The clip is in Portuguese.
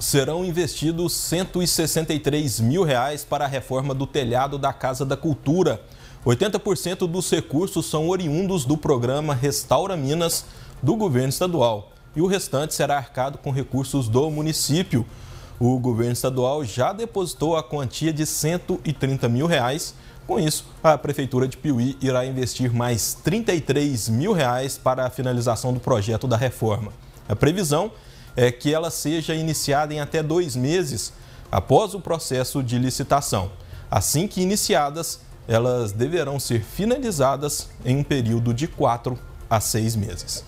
serão investidos 163 mil reais para a reforma do telhado da Casa da Cultura. 80% dos recursos são oriundos do programa Restaura Minas do governo estadual e o restante será arcado com recursos do município. O governo estadual já depositou a quantia de 130 mil reais. Com isso, a Prefeitura de Piuí irá investir mais 33 mil reais para a finalização do projeto da reforma. A previsão é é, que ela seja iniciada em até dois meses após o processo de licitação. Assim que iniciadas, elas deverão ser finalizadas em um período de quatro a seis meses.